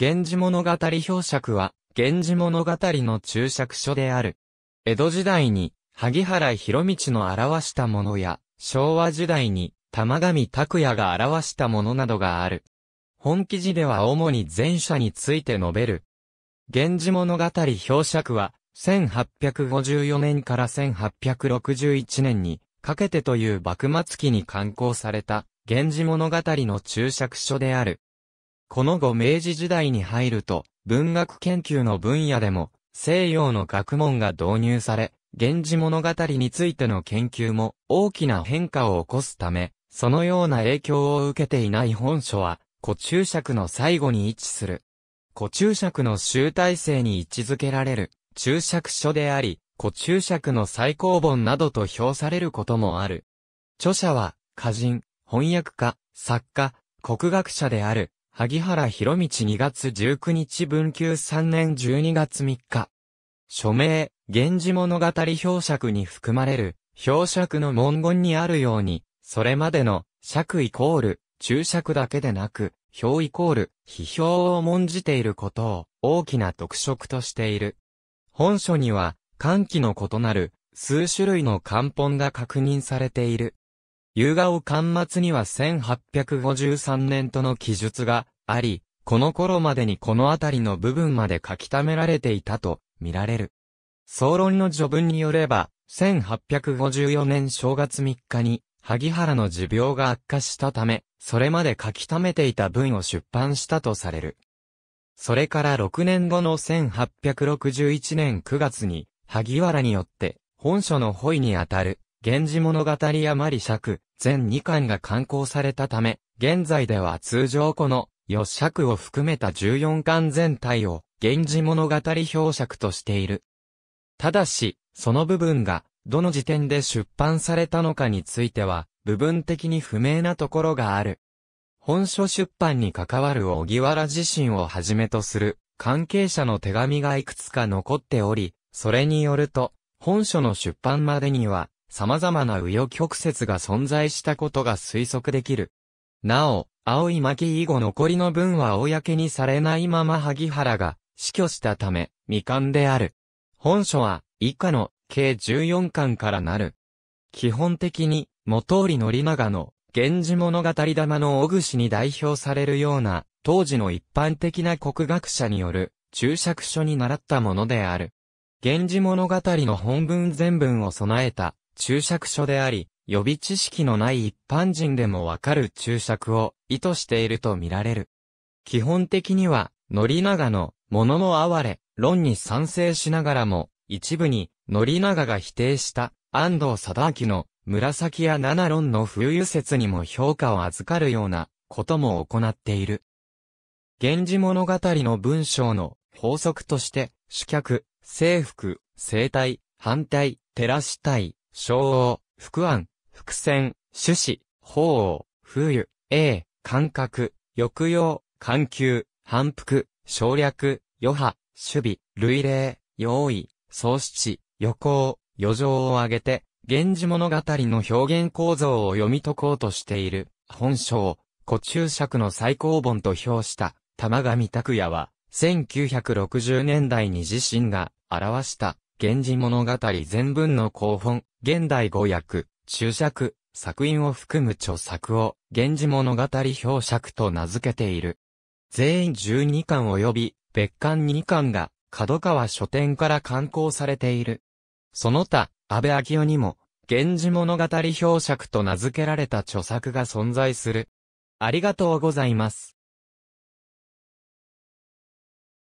源氏物語表尺は、源氏物語の注釈書である。江戸時代に、萩原博道の表したものや、昭和時代に、玉上拓也が表したものなどがある。本記事では主に前者について述べる。源氏物語表尺は、1854年から1861年にかけてという幕末期に刊行された、源氏物語の注釈書である。この後明治時代に入ると、文学研究の分野でも、西洋の学問が導入され、源氏物語についての研究も大きな変化を起こすため、そのような影響を受けていない本書は、古注釈の最後に位置する。古注釈の集大成に位置づけられる、注釈書であり、古注釈の最高本などと評されることもある。著者は、歌人、翻訳家、作家、国学者である、萩原博道2月19日文久3年12月3日。署名、源氏物語表釈に含まれる、表釈の文言にあるように、それまでの、釈イコール、注釈だけでなく、表イコール、批評を重んじていることを、大きな特色としている。本書には、歓喜の異なる、数種類の漢本が確認されている。夕顔巻末には1853年との記述があり、この頃までにこの辺りの部分まで書き溜められていたと見られる。総論の序文によれば、1854年正月3日に、萩原の持病が悪化したため、それまで書き溜めていた文を出版したとされる。それから6年後の1861年9月に、萩原によって、本書の保意にあたる、源氏物語やマリ尺、全2巻が刊行されたため、現在では通常この、四尺を含めた14巻全体を、源氏物語表尺としている。ただし、その部分が、どの時点で出版されたのかについては、部分的に不明なところがある。本書出版に関わる小木原自身をはじめとする、関係者の手紙がいくつか残っており、それによると、本書の出版までには、様々な右翼曲折が存在したことが推測できる。なお、青い巻以後残りの文は公にされないまま萩原が死去したため、未完である。本書は以下の計14巻からなる。基本的に、元織宣長の源氏物語玉の小串に代表されるような、当時の一般的な国学者による注釈書に習ったものである。源氏物語の本文全文を備えた注釈書であり、予備知識のない一般人でもわかる注釈を意図しているとみられる。基本的には、ノリナガの、物の哀れ、論に賛成しながらも、一部に、ノリナガが否定した、安藤貞明の、紫や七論の風流説にも評価を預かるような、ことも行っている。源氏物語の文章の法則として、主客、征服、生態、反対、照らしたい、小王、福安、伏線、種子、法王、風雨、英、感覚、抑揚、緩急、反復、省略、余波、守備、類例、用意、創七、予行、余剰を挙げて、源氏物語の表現構造を読み解こうとしている、本書を、古注釈の最高本と評した、玉上拓也は、1960年代に自身が表した源氏物語全文の後本、現代語訳、注釈、作品を含む著作を、源氏物語表釈と名付けている。全員12巻及び、別巻2巻が、角川書店から刊行されている。その他、安倍昭夫にも、源氏物語表釈と名付けられた著作が存在する。ありがとうございます。